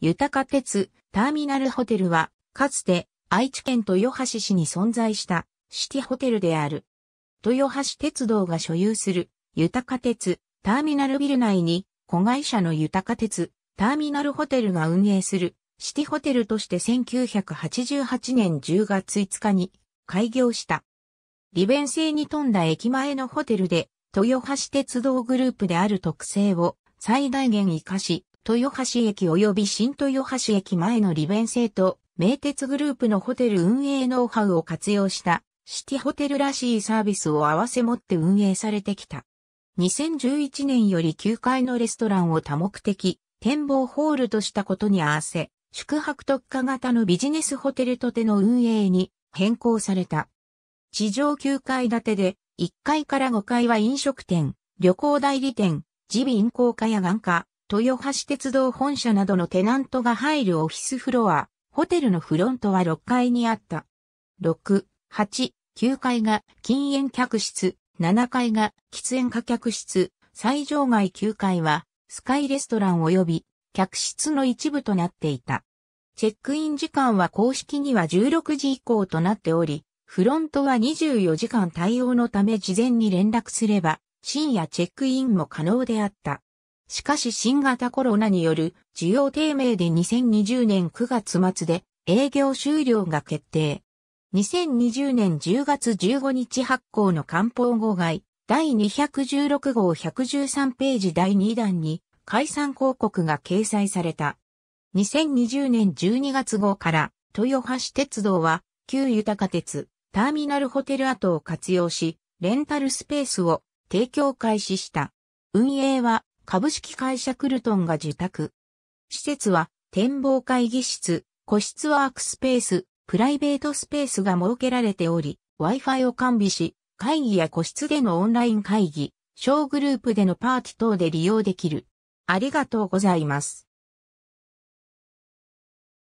豊か鉄、ターミナルホテルは、かつて愛知県豊橋市に存在したシティホテルである。豊橋鉄道が所有する豊か鉄、ターミナルビル内に、子会社の豊か鉄、ターミナルホテルが運営するシティホテルとして1988年10月5日に開業した。利便性に富んだ駅前のホテルで、豊橋鉄道グループである特性を最大限活かし、豊橋駅及び新豊橋駅前の利便性と、名鉄グループのホテル運営ノウハウを活用したシティホテルらしいサービスを合わせ持って運営されてきた。2011年より9階のレストランを多目的、展望ホールとしたことに合わせ、宿泊特化型のビジネスホテルとての運営に変更された。地上9階建てで、1階から5階は飲食店、旅行代理店、自備飲行家や眼科、豊橋鉄道本社などのテナントが入るオフィスフロア、ホテルのフロントは6階にあった。6、8、9階が禁煙客室、7階が喫煙家客室、最上階9階はスカイレストラン及び客室の一部となっていた。チェックイン時間は公式には16時以降となっており、フロントは24時間対応のため事前に連絡すれば、深夜チェックインも可能であった。しかし新型コロナによる需要低迷で2020年9月末で営業終了が決定。2020年10月15日発行の官報号外第216号113ページ第2弾に解散広告が掲載された。2020年12月号から豊橋鉄道は旧豊鉄ターミナルホテル跡を活用しレンタルスペースを提供開始した。運営は株式会社クルトンが受託。施設は展望会議室、個室ワークスペース、プライベートスペースが設けられており、Wi-Fi を完備し、会議や個室でのオンライン会議、小グループでのパーティ等で利用できる。ありがとうございます。